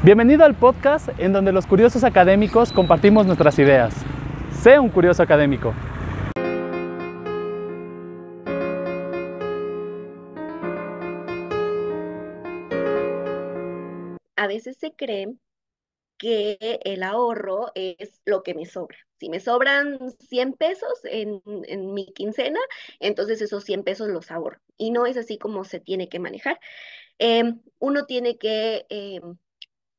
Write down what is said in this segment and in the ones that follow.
Bienvenido al podcast en donde los curiosos académicos compartimos nuestras ideas. Sé un curioso académico. A veces se cree que el ahorro es lo que me sobra. Si me sobran 100 pesos en, mi quincena, entonces esos 100 pesos los ahorro. Y no es así como se tiene que manejar. Em, uno tiene que... Em,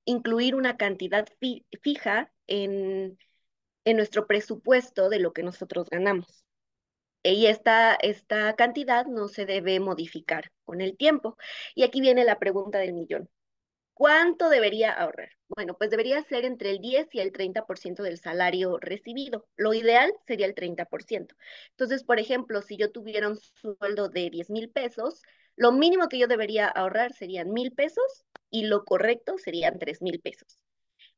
incluir una cantidad fija en, nuestro presupuesto de lo que nosotros ganamos. Eh, y esta, esta cantidad no se debe modificar con el tiempo. Y aquí viene la pregunta del millón. ¿Cuánto debería ahorrar? Bueno, pues debería ser entre el 10 y el 30% del salario recibido. Lo ideal sería el 30%. Entonces, por ejemplo, si yo tuviera un sueldo de 10 mil pesos, lo mínimo que yo debería ahorrar serían mil pesos y lo correcto serían tres mil pesos.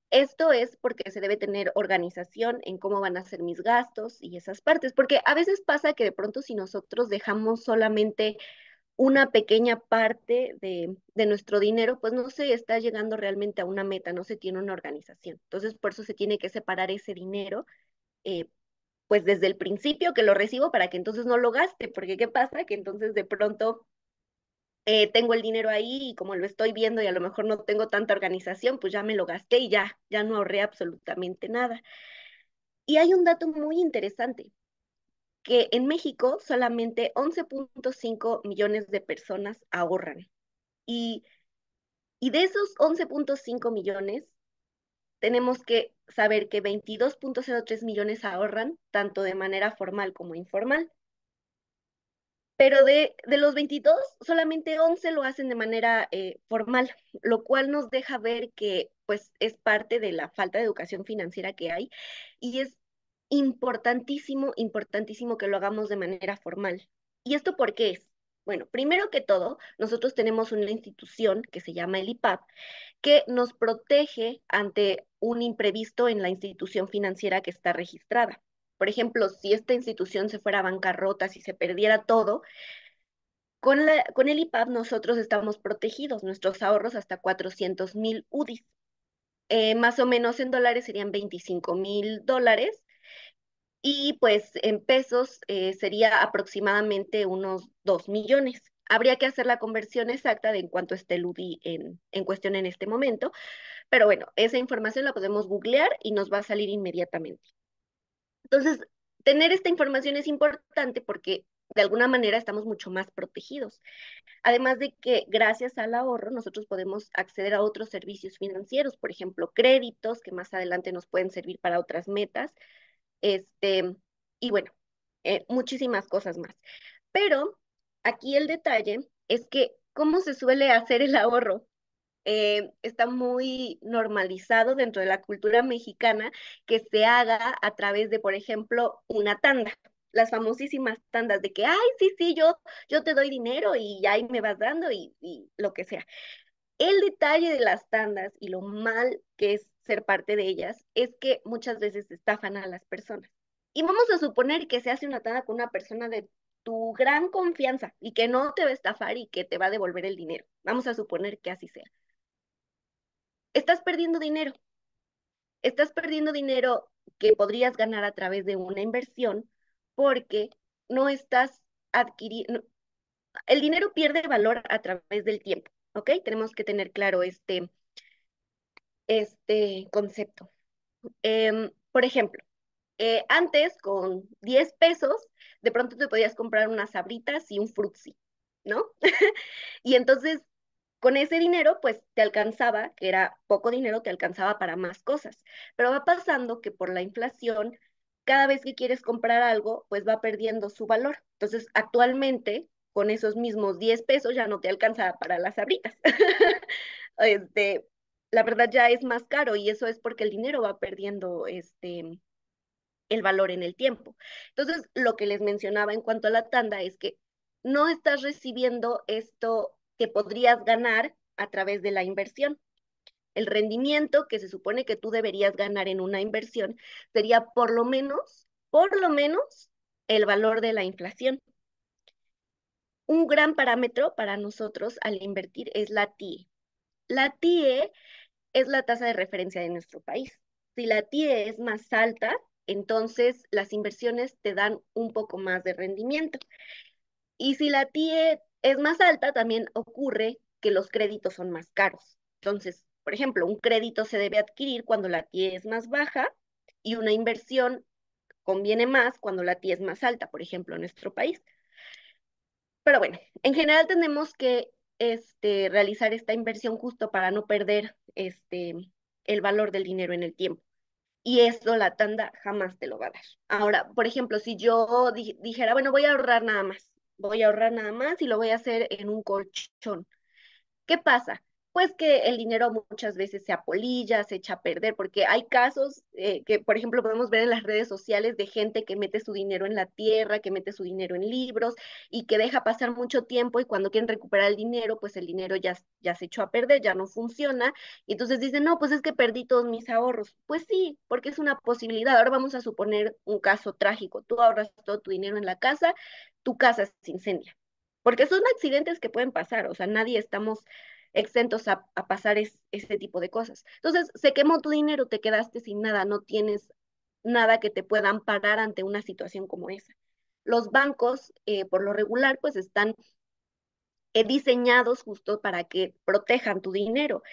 Esto es porque se debe tener organización en cómo van a ser mis gastos y esas partes, porque a veces pasa que de pronto si nosotros dejamos solamente una pequeña parte de, nuestro dinero, pues no se está llegando realmente a una meta, no se tiene una organización. Entonces, por eso se tiene que separar ese dinero, eh, pues desde el principio que lo recibo para que entonces no lo gaste, porque ¿qué pasa? Que entonces de pronto eh, tengo el dinero ahí y como lo estoy viendo y a lo mejor no tengo tanta organización, pues ya me lo gasté y ya, ya no ahorré absolutamente nada. Y hay un dato muy interesante, que en México solamente 11.5 millones de personas ahorran. Y, y de esos 11.5 millones, tenemos que saber que 22.03 millones ahorran tanto de manera formal como informal pero de, los 22, solamente 11 lo hacen de manera eh, formal, lo cual nos deja ver que pues es parte de la falta de educación financiera que hay y es importantísimo, importantísimo que lo hagamos de manera formal. ¿Y esto por qué es? Bueno, primero que todo, nosotros tenemos una institución que se llama el IPAP, que nos protege ante un imprevisto en la institución financiera que está registrada. Por ejemplo, si esta institución se fuera a bancarrota, si se perdiera todo, con, el IPAP nosotros estamos protegidos, nuestros ahorros hasta 400 mil UDIs. Eh, más o menos en dólares serían 25 mil dólares y pues en pesos eh, sería aproximadamente unos 2 millones. Habría que hacer la conversión exacta de en cuanto esté el UDI en, en cuestión en este momento, pero bueno, esa información la podemos googlear y nos va a salir inmediatamente. Entonces, tener esta información es importante porque de alguna manera estamos mucho más protegidos. Además de que gracias al ahorro nosotros podemos acceder a otros servicios financieros, por ejemplo, créditos que más adelante nos pueden servir para otras metas, este, y bueno, eh, muchísimas cosas más. Pero aquí el detalle es que, ¿cómo se suele hacer el ahorro? Eh, está muy normalizado dentro de la cultura mexicana que se haga a través de, por ejemplo, una tanda las famosísimas tandas de que, ay, sí, sí, yo, yo te doy dinero y ahí me vas dando y, y lo que sea. El detalle de las tandas y lo mal que es ser parte de ellas es que muchas veces estafan a las personas. Y vamos a suponer que se hace una tanda con una persona de tu gran confianza y que no te va a estafar y que te va a devolver el dinero. Vamos a suponer que así sea estás perdiendo dinero. Estás perdiendo dinero que podrías ganar a través de una inversión porque no estás adquiriendo, el dinero pierde valor a través del tiempo, ¿ok? Tenemos que tener claro este, este concepto. Em, por ejemplo, eh, antes con 10 pesos, de pronto te podías comprar unas sabritas y un frutzi, ¿no? y entonces con ese dinero, pues te alcanzaba, que era poco dinero, te alcanzaba para más cosas. Pero va pasando que por la inflación, cada vez que quieres comprar algo, pues va perdiendo su valor. Entonces, actualmente, con esos mismos 10 pesos ya no te alcanza para las abritas. Este, la verdad ya es más caro y eso es porque el dinero va perdiendo este el valor en el tiempo. Entonces, lo que les mencionaba en cuanto a la tanda es que no estás recibiendo esto que podrías ganar a través de la inversión. El rendimiento que se supone que tú deberías ganar en una inversión sería por lo menos, por lo menos, el valor de la inflación. Un gran parámetro para nosotros al invertir es la TIE. La TIE es la tasa de referencia de nuestro país. Si la TIE es más alta, entonces las inversiones te dan un poco más de rendimiento. Y si la TIE es más alta, también ocurre que los créditos son más caros. Entonces, por ejemplo, un crédito se debe adquirir cuando la TIE es más baja y una inversión conviene más cuando la TIE es más alta, por ejemplo, en nuestro país. Pero bueno, en general tenemos que este, realizar esta inversión justo para no perder este, el valor del dinero en el tiempo. Y eso la tanda jamás te lo va a dar. Ahora, por ejemplo, si yo dijera, bueno, voy a ahorrar nada más voy a ahorrar nada más y lo voy a hacer en un colchón. ¿Qué pasa? pues que el dinero muchas veces se apolilla, se echa a perder, porque hay casos eh, que, por ejemplo, podemos ver en las redes sociales de gente que mete su dinero en la tierra, que mete su dinero en libros y que deja pasar mucho tiempo y cuando quieren recuperar el dinero, pues el dinero ya, ya se echó a perder, ya no funciona. Y entonces dicen, no, pues es que perdí todos mis ahorros. Pues sí, porque es una posibilidad. Ahora vamos a suponer un caso trágico. Tú ahorras todo tu dinero en la casa, tu casa se incendia porque son accidentes que pueden pasar, o sea, nadie estamos exentos a, pasar ese tipo de cosas. Entonces, se quemó tu dinero, te quedaste sin nada, no tienes nada que te puedan amparar ante una situación como esa. Los bancos, eh, por lo regular, pues están eh, diseñados justo para que protejan tu dinero.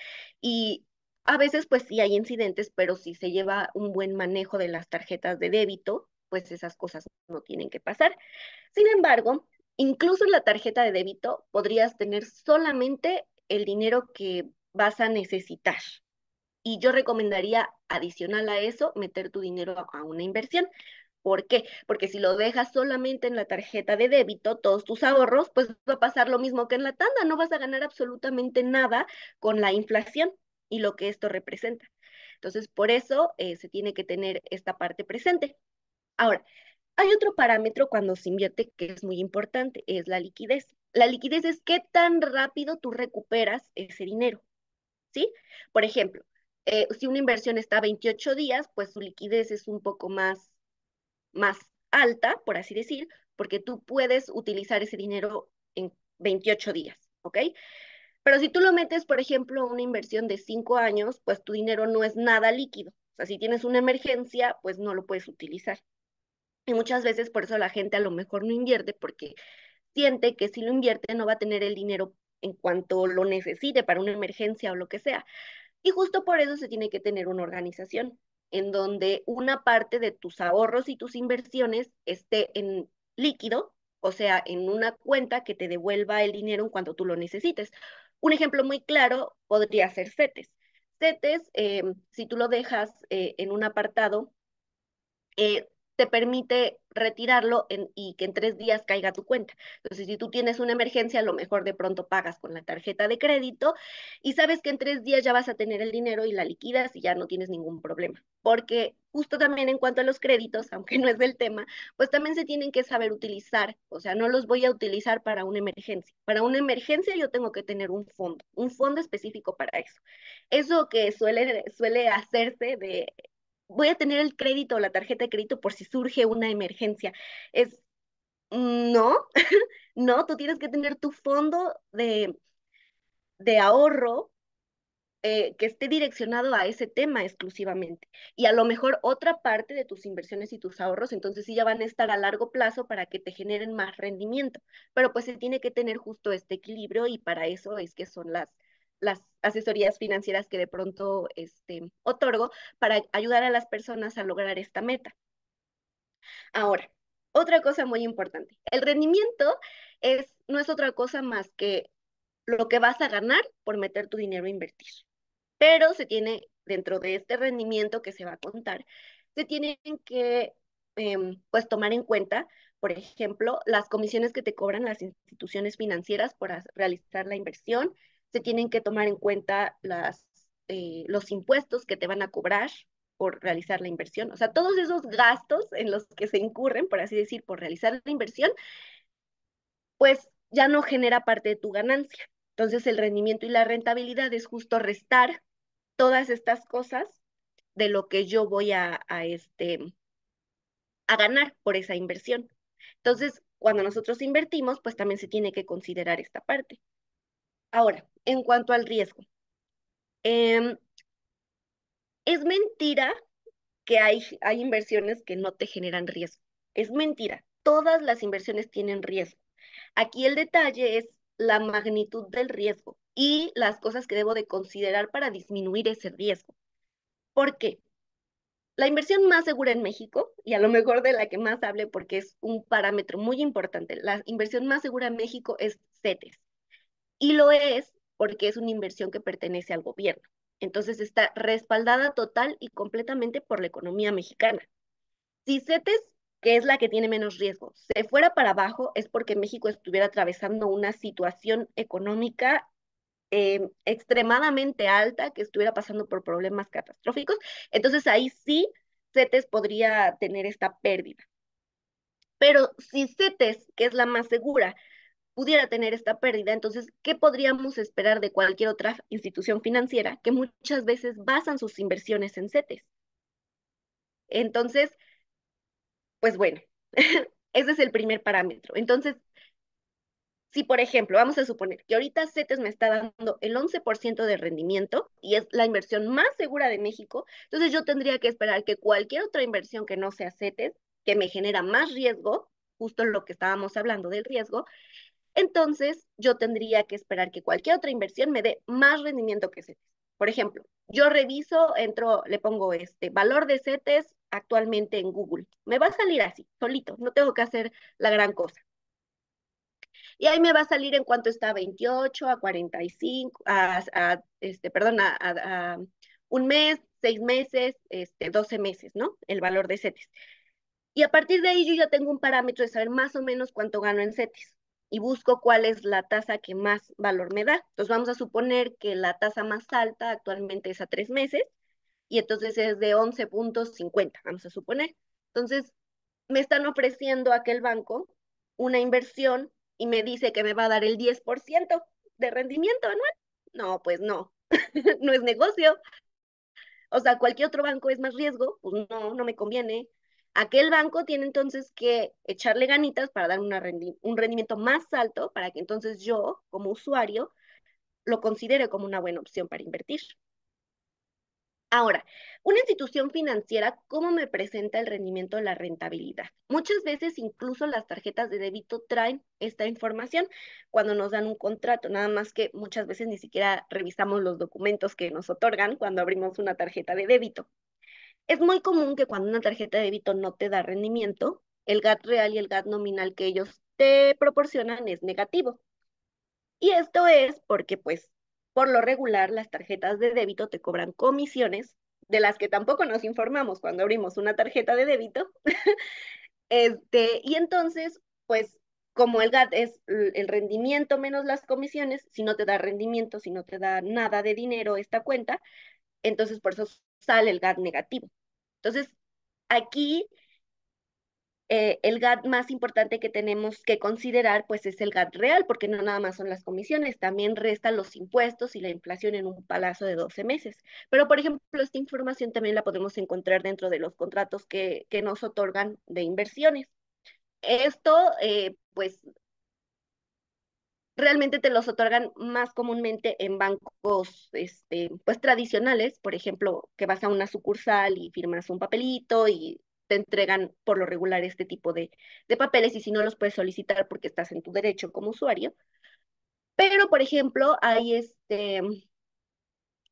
Y a veces, pues sí hay incidentes, pero si se lleva un buen manejo de las tarjetas de débito, pues esas cosas no tienen que pasar. Sin embargo, incluso en la tarjeta de débito podrías tener solamente el dinero que vas a necesitar. Y yo recomendaría, adicional a eso, meter tu dinero a una inversión. ¿Por qué? Porque si lo dejas solamente en la tarjeta de débito, todos tus ahorros, pues va a pasar lo mismo que en la tanda, no vas a ganar absolutamente nada con la inflación y lo que esto representa. Entonces, por eso eh, se tiene que tener esta parte presente. Ahora, hay otro parámetro cuando se invierte que es muy importante, es la liquidez. La liquidez es qué tan rápido tú recuperas ese dinero, ¿sí? Por ejemplo, eh, si una inversión está 28 días, pues su liquidez es un poco más, más alta, por así decir, porque tú puedes utilizar ese dinero en 28 días, ¿ok? Pero si tú lo metes, por ejemplo, una inversión de 5 años, pues tu dinero no es nada líquido. O sea, si tienes una emergencia, pues no lo puedes utilizar. Y muchas veces por eso la gente a lo mejor no invierte porque siente que si lo invierte no va a tener el dinero en cuanto lo necesite para una emergencia o lo que sea. Y justo por eso se tiene que tener una organización en donde una parte de tus ahorros y tus inversiones esté en líquido, o sea, en una cuenta que te devuelva el dinero en cuanto tú lo necesites. Un ejemplo muy claro podría ser CETES. CETES, eh, si tú lo dejas eh, en un apartado, eh, te permite retirarlo y que en tres días caiga tu cuenta. Entonces, si tú tienes una emergencia, a lo mejor de pronto pagas con la tarjeta de crédito y sabes que en tres días ya vas a tener el dinero y la liquidas y ya no tienes ningún problema. Porque justo también en cuanto a los créditos, aunque no es del tema, pues también se tienen que saber utilizar. O sea, no los voy a utilizar para una emergencia. Para una emergencia yo tengo que tener un fondo, un fondo específico para eso. Eso que suele, suele hacerse de voy a tener el crédito o la tarjeta de crédito por si surge una emergencia. Es, mm, no, no, tú tienes que tener tu fondo de, de ahorro eh, que esté direccionado a ese tema exclusivamente. Y a lo mejor otra parte de tus inversiones y tus ahorros, entonces sí ya van a estar a largo plazo para que te generen más rendimiento. Pero pues se tiene que tener justo este equilibrio y para eso es que son las, las asesorías financieras que de pronto este, otorgo para ayudar a las personas a lograr esta meta. Ahora, otra cosa muy importante, el rendimiento es, no es otra cosa más que lo que vas a ganar por meter tu dinero a invertir. Pero se tiene, dentro de este rendimiento que se va a contar, se tienen que em, pues tomar en cuenta, por ejemplo, las comisiones que te cobran las instituciones financieras por realizar la inversión, se tienen que tomar en cuenta eh, los impuestos que te van a cobrar por realizar la inversión. O sea, todos esos gastos en los que se incurren, por así decir, por realizar la inversión, pues ya no genera parte de tu ganancia. Entonces, el rendimiento y la rentabilidad es justo restar todas estas cosas de lo que yo voy a, este, a ganar por esa inversión. Entonces, cuando nosotros invertimos, pues también se tiene que considerar esta parte. Ahora, en cuanto al riesgo, em, es mentira que hay, hay inversiones que no te generan riesgo. Es mentira. Todas las inversiones tienen riesgo. Aquí el detalle es la magnitud del riesgo y las cosas que debo de considerar para disminuir ese riesgo. ¿Por qué? La inversión más segura en México, y a lo mejor de la que más hable porque es un parámetro muy importante, la inversión más segura en México es CETES y lo es porque es una inversión que pertenece al gobierno. Entonces está respaldada total y completamente por la economía mexicana. Si CETES, que es la que tiene menos riesgo, se fuera para abajo es porque México estuviera atravesando una situación económica em, extremadamente alta, que estuviera pasando por problemas catastróficos. Entonces ahí sí CETES podría tener esta pérdida. Pero si CETES, que es la más segura, pudiera tener esta pérdida. Entonces, ¿qué podríamos esperar de cualquier otra institución financiera que muchas veces basan sus inversiones en CETES? Entonces, pues bueno, ese es el primer parámetro. Entonces, si por ejemplo, vamos a suponer que ahorita CETES me está dando el 11% de rendimiento y es la inversión más segura de México, entonces yo tendría que esperar que cualquier otra inversión que no sea CETES, que me genera más riesgo, justo lo que estábamos hablando del riesgo, entonces yo tendría que esperar que cualquier otra inversión me dé más rendimiento que CETES. Por ejemplo, yo reviso, entro, le pongo este valor de CETES actualmente en Google. Me va a salir así, solito, no tengo que hacer la gran cosa. Y ahí me va a salir en cuanto está a 28, a 45, a, este, perdón, a, un mes, seis meses, este, 12 meses, ¿no? El valor de CETES. Y a partir de ahí yo ya tengo un parámetro de saber más o menos cuánto gano en CETES y busco cuál es la tasa que más valor me da. Entonces vamos a suponer que la tasa más alta actualmente es a tres meses y entonces es de 11.50, vamos a suponer. Entonces me están ofreciendo aquel banco una inversión y me dice que me va a dar el 10% de rendimiento anual. No, pues no, no es negocio. O sea, cualquier otro banco es más riesgo, pues no, no me conviene. Aquel banco tiene entonces que echarle ganitas para dar un rendimiento más alto para que entonces yo, como usuario, lo considere como una buena opción para invertir. Ahora, una institución financiera, ¿cómo me presenta el rendimiento de la rentabilidad? Muchas veces incluso las tarjetas de débito traen esta información cuando nos dan un contrato, nada más que muchas veces ni siquiera revisamos los documentos que nos otorgan cuando abrimos una tarjeta de débito. Es muy común que cuando una tarjeta de débito no te da rendimiento, el GAT real y el GAT nominal que ellos te proporcionan es negativo. Y esto es porque, pues, por lo regular, las tarjetas de débito te cobran comisiones, de las que tampoco nos informamos cuando abrimos una tarjeta de débito. este, y entonces, pues, como el GAT es el rendimiento menos las comisiones, si no te da rendimiento, si no te da nada de dinero esta cuenta, entonces por eso sale el GAT negativo. Entonces, aquí eh, el GAT más importante que tenemos que considerar, pues es el GAT real, porque no nada más son las comisiones, también restan los impuestos y la inflación en un palazo de 12 meses. Pero, por ejemplo, esta información también la podemos encontrar dentro de los contratos que, que nos otorgan de inversiones. Esto, eh, pues, realmente te los otorgan más comúnmente en bancos este, pues tradicionales, por ejemplo, que vas a una sucursal y firmas un papelito y te entregan por lo regular este tipo de, de papeles y si no los puedes solicitar porque estás en tu derecho como usuario. Pero, por ejemplo, hay este,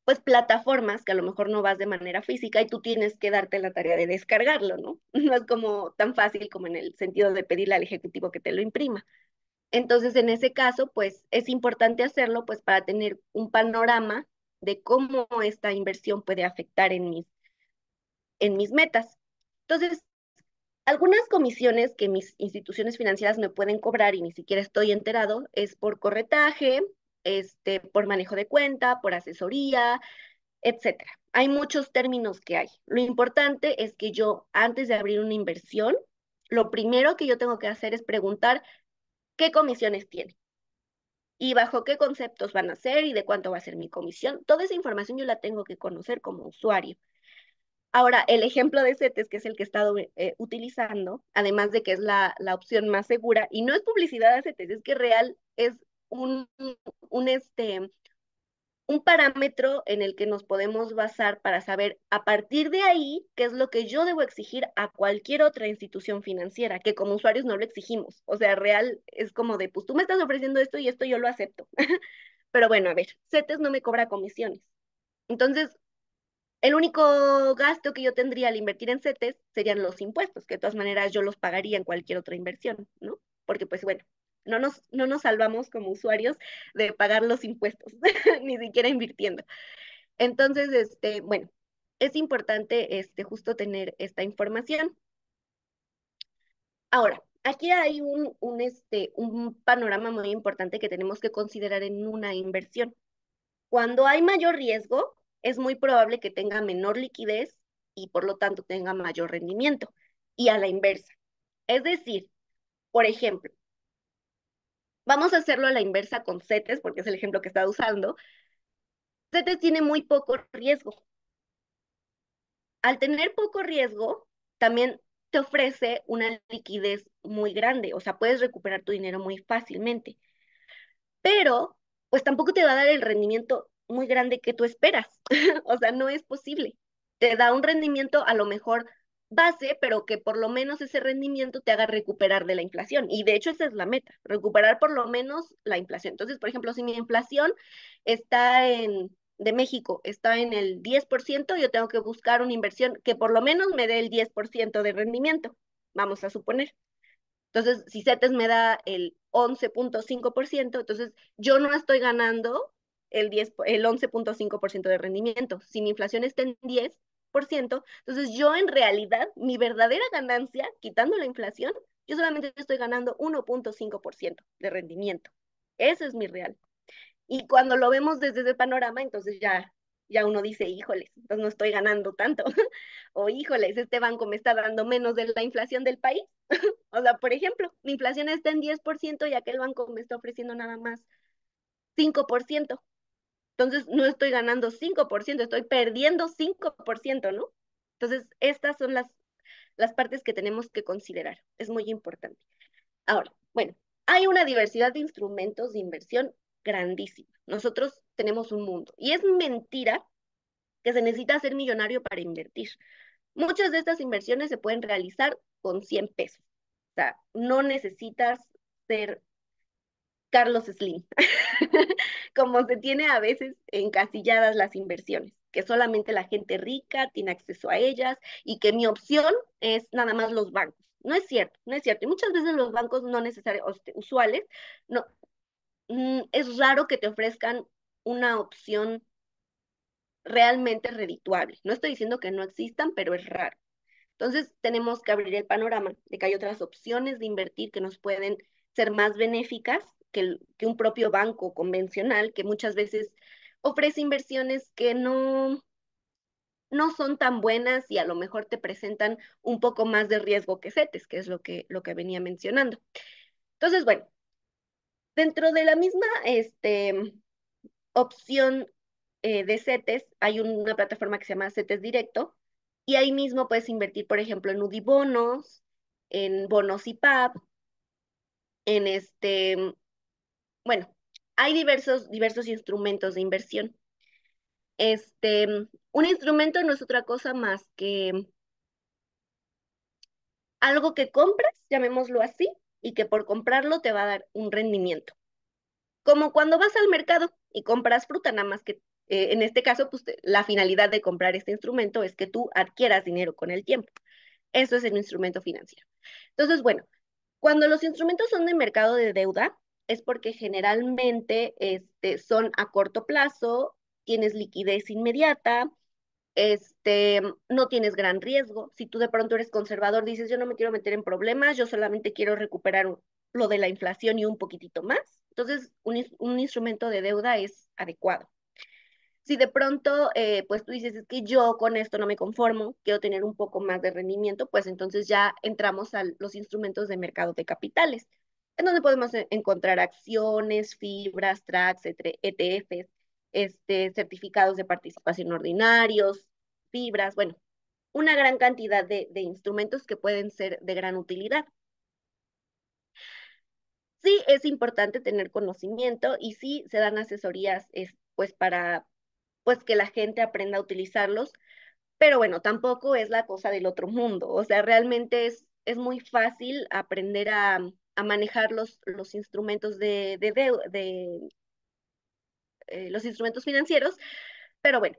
pues plataformas que a lo mejor no vas de manera física y tú tienes que darte la tarea de descargarlo, ¿no? No es como tan fácil como en el sentido de pedirle al ejecutivo que te lo imprima. Entonces, en ese caso, pues es importante hacerlo pues para tener un panorama de cómo esta inversión puede afectar en mis, en mis metas. Entonces, algunas comisiones que mis instituciones financieras me pueden cobrar y ni siquiera estoy enterado es por corretaje, este, por manejo de cuenta, por asesoría, etcétera. Hay muchos términos que hay. Lo importante es que yo, antes de abrir una inversión, lo primero que yo tengo que hacer es preguntar qué comisiones tiene y bajo qué conceptos van a ser y de cuánto va a ser mi comisión. Toda esa información yo la tengo que conocer como usuario. Ahora, el ejemplo de CETES, que es el que he estado eh, utilizando, además de que es la, la, opción más segura, y no es publicidad de CETES, es que real es un, un este, un parámetro en el que nos podemos basar para saber a partir de ahí qué es lo que yo debo exigir a cualquier otra institución financiera, que como usuarios no lo exigimos. O sea, real es como de, pues tú me estás ofreciendo esto y esto yo lo acepto. Pero bueno, a ver, CETES no me cobra comisiones. Entonces, el único gasto que yo tendría al invertir en CETES serían los impuestos, que de todas maneras yo los pagaría en cualquier otra inversión, ¿no? Porque pues bueno, no nos, salvamos como usuarios de pagar los impuestos, ni siquiera invirtiendo. Entonces, este, bueno, es importante este, justo tener esta información. Ahora, aquí hay un, un, este, un panorama muy importante que tenemos que considerar en una inversión. Cuando hay mayor riesgo, es muy probable que tenga menor liquidez y por lo tanto tenga mayor rendimiento y a la inversa. Es decir, por ejemplo, Vamos a hacerlo a la inversa con CETES, porque es el ejemplo que está usando. CETES tiene muy poco riesgo. Al tener poco riesgo, también te ofrece una liquidez muy grande, o sea, puedes recuperar tu dinero muy fácilmente. Pero, pues tampoco te va a dar el rendimiento muy grande que tú esperas, o sea, no es posible. Te da un rendimiento a lo mejor base, pero que por lo menos ese rendimiento te haga recuperar de la inflación. Y de hecho esa es la meta, recuperar por lo menos la inflación. Entonces, por ejemplo, si mi inflación está en de México está en el 10%, yo tengo que buscar una inversión que por lo menos me dé el 10% de rendimiento, vamos a suponer. Entonces, si CETES me da el 11.5%, entonces yo no estoy ganando el, 10, el 11.5% de rendimiento. Si mi inflación está en 10, entonces yo en realidad, mi verdadera ganancia, quitando la inflación, yo solamente estoy ganando 1.5% de rendimiento. Eso es mi real. Y cuando lo vemos desde el panorama, entonces ya, ya uno dice, híjoles, pues no estoy ganando tanto. o híjoles, este banco me está dando menos de la inflación del país. o sea, por ejemplo, mi inflación está en 10% y aquel banco me está ofreciendo nada más 5%. Entonces, no estoy ganando 5%, estoy perdiendo 5%, ¿no? Entonces, estas son las, las partes que tenemos que considerar. Es muy importante. Ahora, bueno, hay una diversidad de instrumentos de inversión grandísima. Nosotros tenemos un mundo. Y es mentira que se necesita ser millonario para invertir. Muchas de estas inversiones se pueden realizar con 100 pesos. O sea, no necesitas ser Carlos Slim, como se tiene a veces encasilladas las inversiones, que solamente la gente rica tiene acceso a ellas y que mi opción es nada más los bancos. No es cierto, no es cierto. Y muchas veces los bancos no necesarios, este, usuales, no, mm, es raro que te ofrezcan una opción realmente redituable. No estoy diciendo que no existan, pero es raro. Entonces tenemos que abrir el panorama de que hay otras opciones de invertir que nos pueden ser más benéficas que, un propio banco convencional que muchas veces ofrece inversiones que no, no son tan buenas y a lo mejor te presentan un poco más de riesgo que CETES, que es lo que, lo que venía mencionando. Entonces, bueno, dentro de la misma este, opción eh, de CETES, hay una plataforma que se llama CETES Directo, y ahí mismo puedes invertir, por ejemplo, en UDIBonos, en bonos IPAP, en este, bueno, hay diversos, diversos instrumentos de inversión. Este, un instrumento no es otra cosa más que algo que compras, llamémoslo así, y que por comprarlo te va a dar un rendimiento. Como cuando vas al mercado y compras fruta, nada más que eh, en este caso, pues la finalidad de comprar este instrumento es que tú adquieras dinero con el tiempo. Eso es el instrumento financiero. Entonces, bueno, cuando los instrumentos son de mercado de deuda, es porque generalmente este, son a corto plazo, tienes liquidez inmediata, este, no tienes gran riesgo. Si tú de pronto eres conservador, dices, yo no me quiero meter en problemas, yo solamente quiero recuperar lo de la inflación y un poquitito más. Entonces, un, instrumento de deuda es adecuado. Si de pronto, eh, pues tú dices, es que yo con esto no me conformo, quiero tener un poco más de rendimiento, pues entonces ya entramos a los instrumentos de mercado de capitales en donde podemos e-, encontrar acciones, fibras, tracks, ETFs, e este, certificados de participación ordinarios, fibras, bueno, una gran cantidad de, de instrumentos que pueden ser de gran utilidad. Sí es importante tener conocimiento y sí se dan asesorías es, pues para pues que la gente aprenda a utilizarlos, pero bueno, tampoco es la cosa del otro mundo, o sea, realmente es, es muy fácil aprender a, a manejar los, los instrumentos de, de, eh, los instrumentos financieros, pero bueno,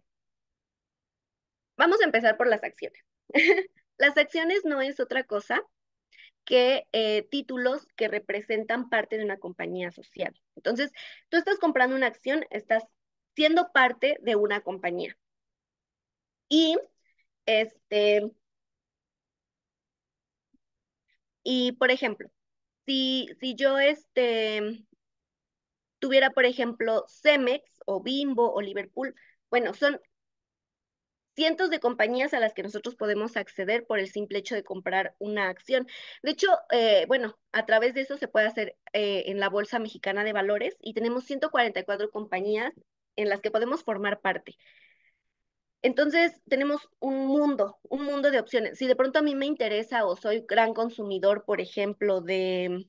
vamos a empezar por las acciones. las acciones no es otra cosa que eh, títulos que representan parte de una compañía social. Entonces, tú estás comprando una acción, estás siendo parte de una compañía. Y este, y por ejemplo, si, si yo este, tuviera, por ejemplo, Cemex o Bimbo o Liverpool, bueno, son cientos de compañías a las que nosotros podemos acceder por el simple hecho de comprar una acción. De hecho, eh, bueno, a través de eso se puede hacer eh, en la Bolsa Mexicana de Valores y tenemos 144 compañías en las que podemos formar parte. Entonces tenemos un mundo, un mundo de opciones. Si de pronto a mí me interesa o soy gran consumidor, por ejemplo, de,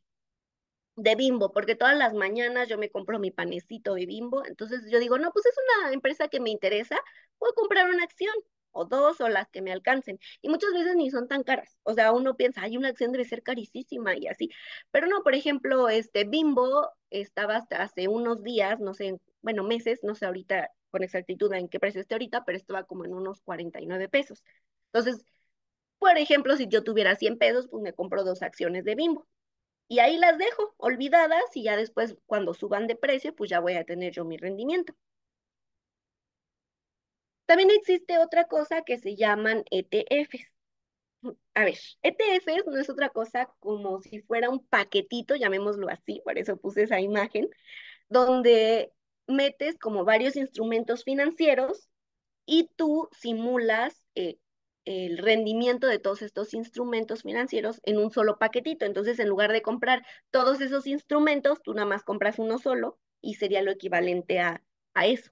de Bimbo, porque todas las mañanas yo me compro mi panecito de Bimbo, entonces yo digo, no, pues es una empresa que me interesa, puedo comprar una acción o dos o las que me alcancen. Y muchas veces ni son tan caras. O sea, uno piensa, hay una acción debe ser carísima y así. Pero no, por ejemplo, este Bimbo estaba hasta hace unos días, no sé, bueno, meses, no sé ahorita con exactitud en qué precio esté ahorita, pero va como en unos 49 pesos. Entonces, por ejemplo, si yo tuviera 100 pesos, pues me compro dos acciones de Bimbo. Y ahí las dejo olvidadas y ya después cuando suban de precio, pues ya voy a tener yo mi rendimiento. También existe otra cosa que se llaman ETFs. A ver, ETFs no es otra cosa como si fuera un paquetito, llamémoslo así, por eso puse esa imagen, donde metes como varios instrumentos financieros y tú simulas eh, el rendimiento de todos estos instrumentos financieros en un solo paquetito. Entonces, en lugar de comprar todos esos instrumentos, tú nada más compras uno solo y sería lo equivalente a, a eso.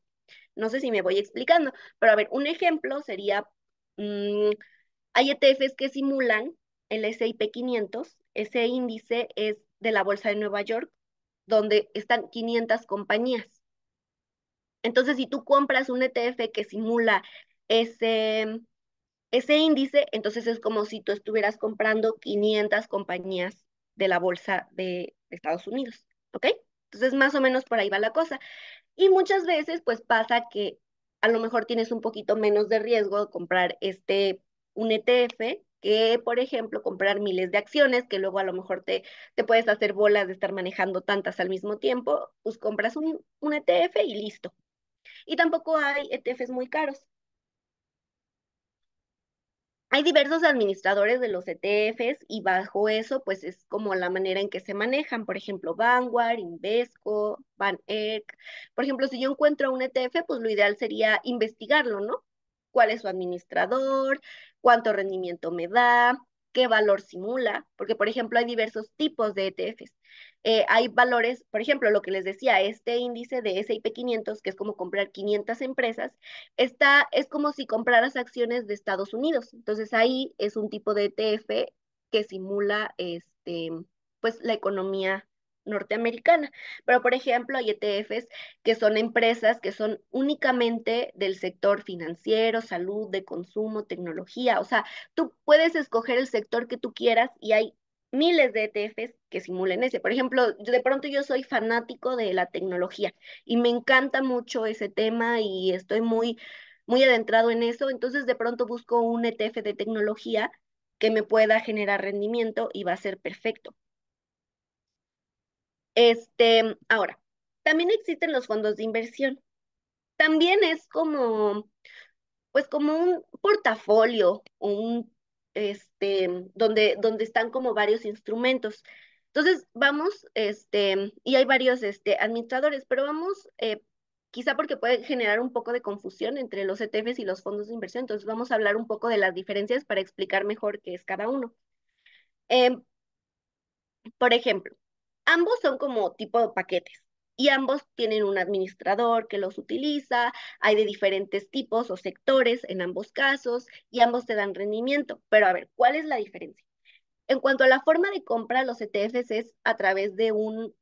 No sé si me voy explicando, pero a ver, un ejemplo sería, mm, hay ETFs que simulan el SIP 500, ese índice es de la Bolsa de Nueva York, donde están 500 compañías. Entonces, si tú compras un ETF que simula ese, ese índice, entonces es como si tú estuvieras comprando 500 compañías de la bolsa de, Estados Unidos, ¿ok? Entonces, más o menos por ahí va la cosa. Y muchas veces, pues pasa que a lo mejor tienes un poquito menos de riesgo de comprar este, un ETF que, por ejemplo, comprar miles de acciones, que luego a lo mejor te, te puedes hacer bolas de estar manejando tantas al mismo tiempo, pues compras un, un ETF y listo, y tampoco hay ETFs muy caros. Hay diversos administradores de los ETFs y bajo eso, pues es como la manera en que se manejan. Por ejemplo, Vanguard, Invesco, VanEck. Por ejemplo, si yo encuentro un ETF, pues lo ideal sería investigarlo, ¿no? ¿Cuál es su administrador? ¿Cuánto rendimiento me da? qué valor simula, porque por ejemplo hay diversos tipos de ETFs. Eh, hay valores, por ejemplo, lo que les decía, este índice de SIP 500, que es como comprar 500 empresas, está, es como si compraras acciones de Estados Unidos. Entonces ahí es un tipo de ETF que simula este, pues, la economía norteamericana. Pero, por ejemplo, hay ETFs que son empresas que son únicamente del sector financiero, salud, de consumo, tecnología. O sea, tú puedes escoger el sector que tú quieras y hay miles de ETFs que simulen ese. Por ejemplo, de pronto yo soy fanático de la tecnología y me encanta mucho ese tema y estoy muy, muy adentrado en eso. Entonces, de pronto busco un ETF de tecnología que me pueda generar rendimiento y va a ser perfecto. Este, ahora, también existen los fondos de inversión. También es como, pues como un portafolio, un, este, donde, donde están como varios instrumentos. Entonces, vamos, este, y hay varios este, administradores, pero vamos, eh, quizá porque puede generar un poco de confusión entre los ETFs y los fondos de inversión, entonces vamos a hablar un poco de las diferencias para explicar mejor qué es cada uno. Em, por ejemplo, ambos son como tipo de paquetes y ambos tienen un administrador que los utiliza, hay de diferentes tipos o sectores en ambos casos y ambos te dan rendimiento. Pero a ver, ¿cuál es la diferencia? En cuanto a la forma de compra, los ETFs es a través de, un,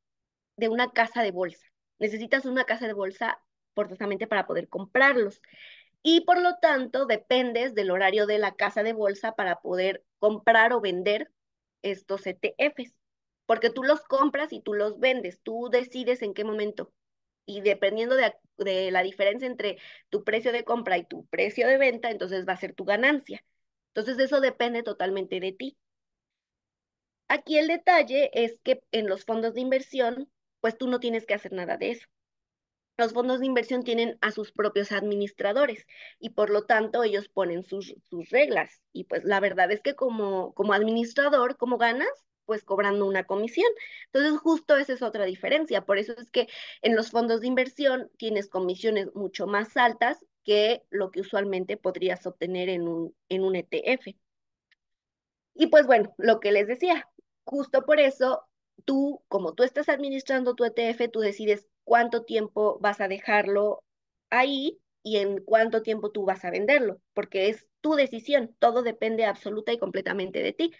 de una casa de bolsa. Necesitas una casa de bolsa forzosamente para poder comprarlos. Y por lo tanto, dependes del horario de la casa de bolsa para poder comprar o vender estos ETFs porque tú los compras y tú los vendes, tú decides en qué momento. Y dependiendo de, la diferencia entre tu precio de compra y tu precio de venta, entonces va a ser tu ganancia. Entonces eso depende totalmente de ti. Aquí el detalle es que en los fondos de inversión, pues tú no tienes que hacer nada de eso. Los fondos de inversión tienen a sus propios administradores y por lo tanto ellos ponen sus, reglas. Y pues la verdad es que como, como administrador, ¿cómo ganas? pues cobrando una comisión. Entonces, justo esa es otra diferencia. Por eso es que en los fondos de inversión tienes comisiones mucho más altas que lo que usualmente podrías obtener en un, en un ETF. Y pues bueno, lo que les decía, justo por eso tú, como tú estás administrando tu ETF, tú decides cuánto tiempo vas a dejarlo ahí y en cuánto tiempo tú vas a venderlo, porque es tu decisión, todo depende absoluta y completamente de ti.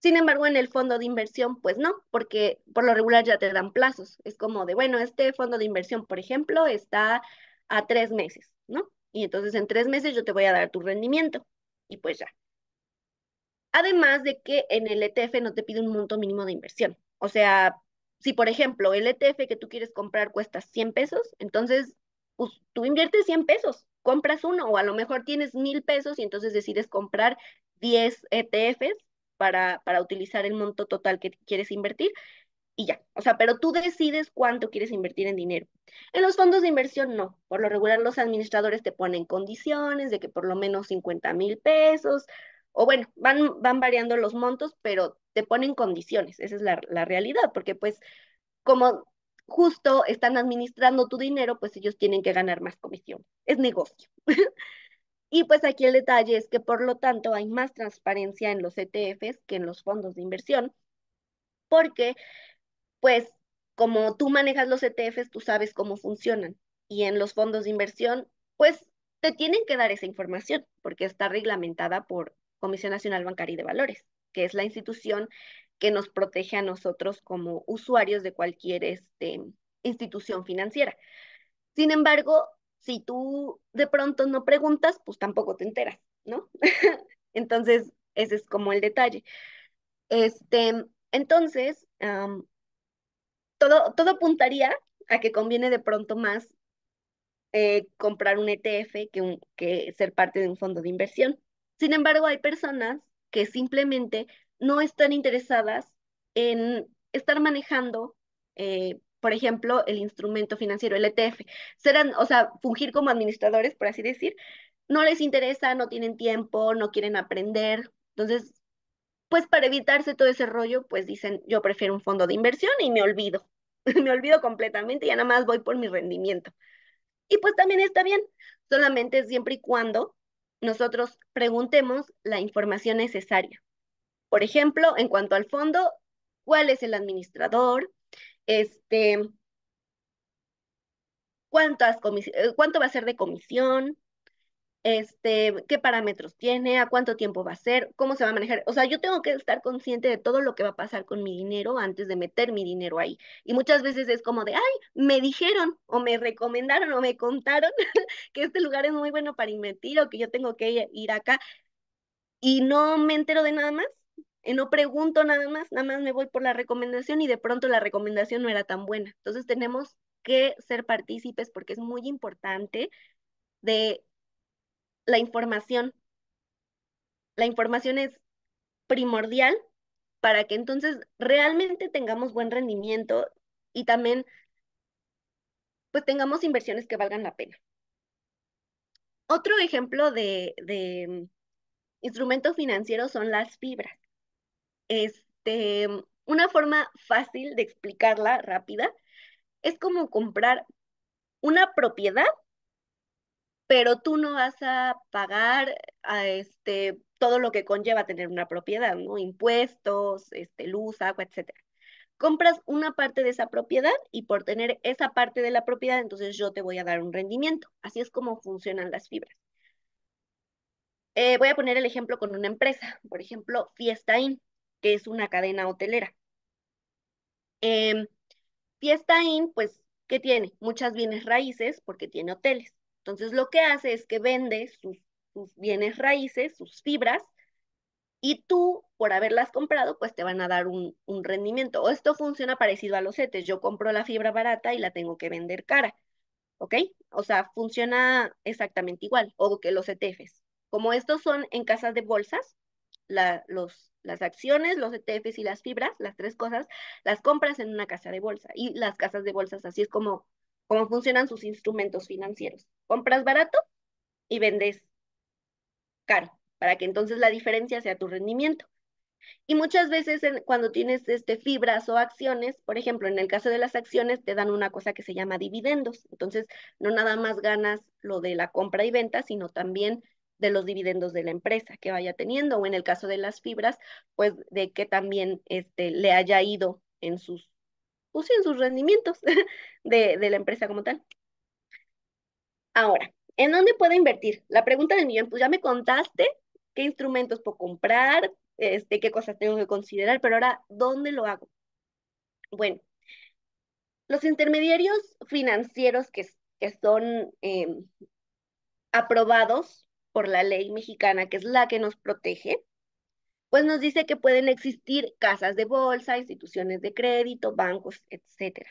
Sin embargo, en el fondo de inversión, pues no, porque por lo regular ya te dan plazos. Es como de, bueno, este fondo de inversión, por ejemplo, está a tres meses, ¿no? Y entonces en tres meses yo te voy a dar tu rendimiento y pues ya. Además de que en el ETF no te pide un monto mínimo de inversión. O sea, si por ejemplo el ETF que tú quieres comprar cuesta 100 pesos, entonces pues, tú inviertes 100 pesos, compras uno o a lo mejor tienes 1000 pesos y entonces decides comprar 10 ETFs para, utilizar el monto total que quieres invertir y ya. O sea, pero tú decides cuánto quieres invertir en dinero. En los fondos de inversión no. Por lo regular los administradores te ponen condiciones de que por lo menos 50 mil pesos, o bueno, van, van variando los montos, pero te ponen condiciones. Esa es la, la realidad, porque pues como justo están administrando tu dinero, pues ellos tienen que ganar más comisión. Es negocio. Y pues aquí el detalle es que por lo tanto hay más transparencia en los ETFs que en los fondos de inversión, porque pues como tú manejas los ETFs, tú sabes cómo funcionan. Y en los fondos de inversión, pues te tienen que dar esa información, porque está reglamentada por Comisión Nacional Bancaria y de Valores, que es la institución que nos protege a nosotros como usuarios de cualquier este, institución financiera. Sin embargo, si tú de pronto no preguntas, pues tampoco te enteras, ¿no? entonces, ese es como el detalle. Este, entonces, todo, todo apuntaría a que conviene de pronto más eh, comprar un ETF que, ser parte de un fondo de inversión. Sin embargo, hay personas que simplemente no están interesadas en estar manejando eh, por ejemplo, el instrumento financiero, el ETF. Serán, o sea, fungir como administradores, por así decir. No les interesa, no tienen tiempo, no quieren aprender. Entonces, pues para evitarse todo ese rollo, pues dicen, yo prefiero un fondo de inversión y me olvido. me olvido completamente y ya nada más voy por mi rendimiento. Y pues también está bien, solamente siempre y cuando nosotros preguntemos la información necesaria. Por ejemplo, en cuanto al fondo, ¿cuál es el administrador? Este, eh, ¿cuánto va a ser de comisión? Este, ¿qué parámetros tiene? ¿A cuánto tiempo va a ser? ¿Cómo se va a manejar? O sea, yo tengo que estar consciente de todo lo que va a pasar con mi dinero antes de meter mi dinero ahí. Y muchas veces es como de, ay, me dijeron o me recomendaron o me contaron que este lugar es muy bueno para invertir o que yo tengo que ir acá y no me entero de nada más eh, no pregunto nada más, nada más me voy por la recomendación y de pronto la recomendación no era tan buena. Entonces tenemos que ser partícipes porque es muy importante de la información. La información es primordial para que entonces realmente tengamos buen rendimiento y también pues tengamos inversiones que valgan la pena. Otro ejemplo de, de mm, instrumento financiero son las fibras. Este, una forma fácil de explicarla, rápida, es como comprar una propiedad, pero tú no vas a pagar a ah, este, todo lo que conlleva tener una propiedad, ¿no? Impuestos, este, luz, agua, etc. Compras una parte de esa propiedad y por tener esa parte de la propiedad, entonces yo te voy a dar un rendimiento. Así es como funcionan las fibras. Eh, voy a poner el ejemplo con una empresa, por ejemplo, Fiesta Inn que es una cadena hotelera. Fiesta em, Inn, pues, ¿qué tiene? Muchas bienes raíces porque tiene hoteles. Entonces, lo que hace es que vende sus, bienes raíces, sus fibras, y tú, por haberlas comprado, pues te van a dar un, un rendimiento. O esto funciona parecido a los ETFs. Yo compro la fibra barata y la tengo que vender cara. ¿Ok? O sea, funciona exactamente igual, o que los ETFs. Como estos son en casas de bolsas, las acciones, los ETFs y las fibras, las tres cosas, las compras en una casa de bolsa. Y las casas de bolsas, así es como, como funcionan sus instrumentos financieros. Compras barato y vendes caro, para que entonces la diferencia sea tu rendimiento. Y muchas veces cuando tienes este, fibras o acciones, por ejemplo, en el caso de las acciones te dan una cosa que se llama dividendos. Entonces, no nada más ganas lo de la compra y venta, sino también de los dividendos de la empresa que vaya teniendo, o en el caso de las fibras, pues de que también este, le haya ido en sus, pues en sus rendimientos de, de la empresa como tal. Ahora, ¿en dónde puedo invertir? La pregunta de millón, pues ya me contaste qué instrumentos puedo comprar, este, qué cosas tengo que considerar, pero ahora, ¿dónde lo hago? Bueno, los intermediarios financieros que, que son em, aprobados por la ley mexicana, que es la que nos protege, pues nos dice que pueden existir casas de bolsa, instituciones de crédito, bancos, etc.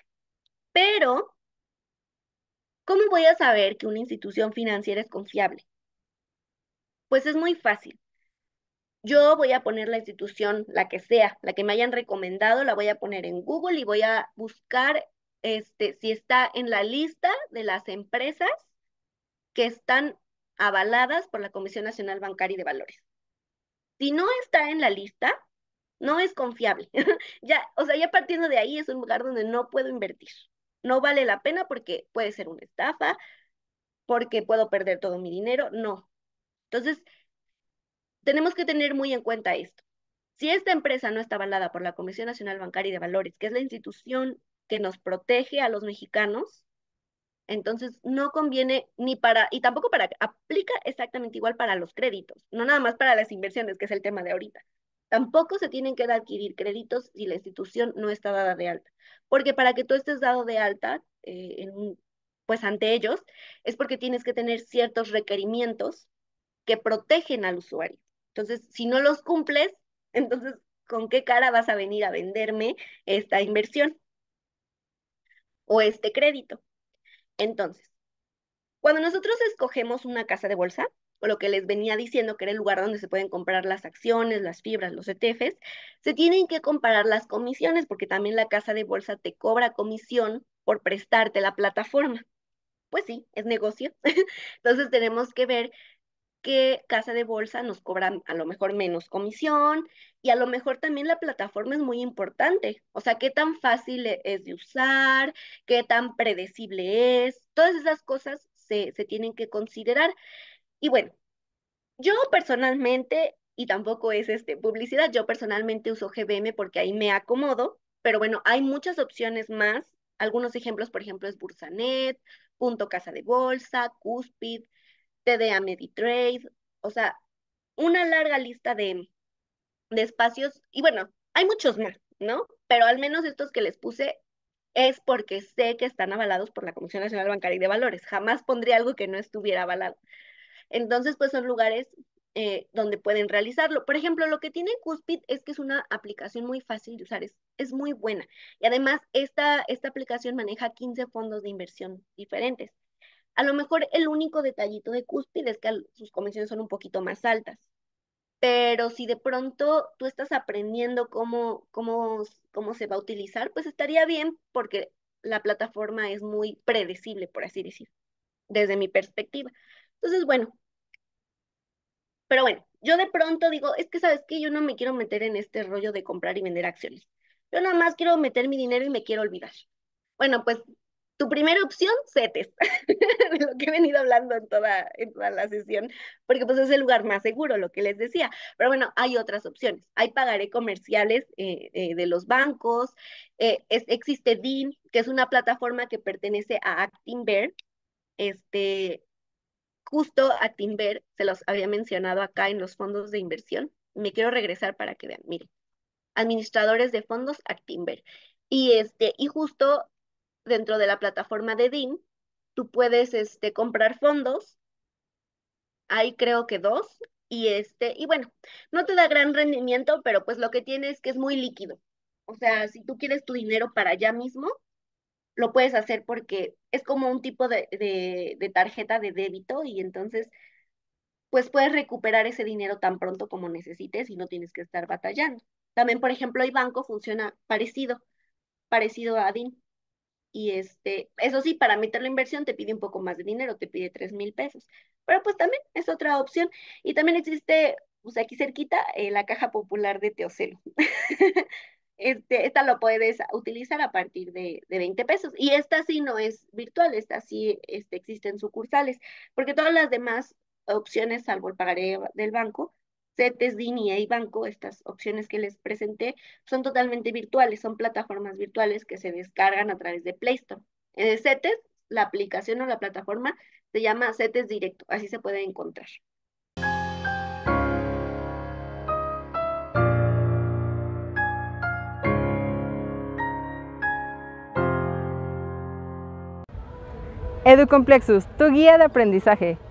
Pero, ¿cómo voy a saber que una institución financiera es confiable? Pues es muy fácil. Yo voy a poner la institución, la que sea, la que me hayan recomendado, la voy a poner en Google y voy a buscar este, si está en la lista de las empresas que están avaladas por la Comisión Nacional Bancaria y de Valores. Si no está en la lista, no es confiable. ya, o sea, ya partiendo de ahí es un lugar donde no puedo invertir. No vale la pena porque puede ser una estafa, porque puedo perder todo mi dinero, no. Entonces, tenemos que tener muy en cuenta esto. Si esta empresa no está avalada por la Comisión Nacional Bancaria y de Valores, que es la institución que nos protege a los mexicanos, entonces, no conviene ni para, y tampoco para, aplica exactamente igual para los créditos, no nada más para las inversiones, que es el tema de ahorita. Tampoco se tienen que adquirir créditos si la institución no está dada de alta. Porque para que tú estés dado de alta, eh, pues ante ellos, es porque tienes que tener ciertos requerimientos que protegen al usuario. Entonces, si no los cumples, entonces, ¿con qué cara vas a venir a venderme esta inversión o este crédito? Entonces, cuando nosotros escogemos una casa de bolsa, o lo que les venía diciendo que era el lugar donde se pueden comprar las acciones, las fibras, los ETFs, se tienen que comparar las comisiones, porque también la casa de bolsa te cobra comisión por prestarte la plataforma. Pues sí, es negocio. Entonces tenemos que ver que casa de bolsa nos cobra a lo mejor menos comisión y a lo mejor también la plataforma es muy importante. O sea, qué tan fácil e-, es de usar, qué tan predecible es. Todas esas cosas se, tienen que considerar. Y bueno, yo personalmente, y tampoco es este, publicidad, yo personalmente uso GBM porque ahí me acomodo, pero bueno, hay muchas opciones más. Algunos ejemplos, por ejemplo, es Bursanet, Punto Casa de Bolsa, Cuspid, de TDA Meditrade, o sea, una larga lista de, de espacios, y bueno, hay muchos más, ¿no? Pero al menos estos que les puse es porque sé que están avalados por la Comisión Nacional Bancaria y de Valores. Jamás pondría algo que no estuviera avalado. Entonces, pues son lugares eh, donde pueden realizarlo. Por ejemplo, lo que tiene Cuspid es que es una aplicación muy fácil de usar, es, es muy buena. Y además, esta, esta aplicación maneja 15 fondos de inversión diferentes. A lo mejor el único detallito de cúspide es que sus comisiones son un poquito más altas. Pero si de pronto tú estás aprendiendo cómo, cómo, cómo se va a utilizar, pues estaría bien porque la plataforma es muy predecible, por así decir, desde mi perspectiva. Entonces, bueno, pero bueno, yo de pronto digo, es que sabes que yo no me quiero meter en este rollo de comprar y vender acciones. Yo nada más quiero meter mi dinero y me quiero olvidar. Bueno, pues tu primera opción, CETES, de lo que he venido hablando en toda, en toda la sesión, porque pues es el lugar más seguro, lo que les decía. Pero bueno, hay otras opciones. Hay pagaré comerciales eh, eh, de los bancos, eh, existe DIN, que es una plataforma que pertenece a Actinver. Este, justo Actinver, se los había mencionado acá en los fondos de inversión. Me quiero regresar para que vean, miren. Administradores de fondos Actinver. Y, este, y justo dentro de la plataforma de DIN, tú puedes este, comprar fondos, hay creo que dos, y este, y bueno, no te da gran rendimiento, pero pues lo que tiene es que es muy líquido. O sea, si tú quieres tu dinero para allá mismo, lo puedes hacer porque es como un tipo de, de, tarjeta de débito y entonces pues puedes recuperar ese dinero tan pronto como necesites y no tienes que estar batallando. También, por ejemplo, banco funciona parecido, parecido a DIN. Y este, eso sí, para meter la inversión te pide un poco más de dinero, te pide 3 mil pesos. Pero pues también es otra opción. Y también existe, pues aquí cerquita, eh, la caja popular de Teocelo. Este, esta lo puedes utilizar a partir de, 20 pesos. Y esta sí no es virtual, esta sí este, existe en sucursales, porque todas las demás opciones, salvo el pagaré del banco, CETES, DINIA y e Banco, estas opciones que les presenté, son totalmente virtuales, son plataformas virtuales que se descargan a través de Play Store. En el CETES, la aplicación o la plataforma se llama CETES Directo, así se puede encontrar. Educomplexus, tu guía de aprendizaje.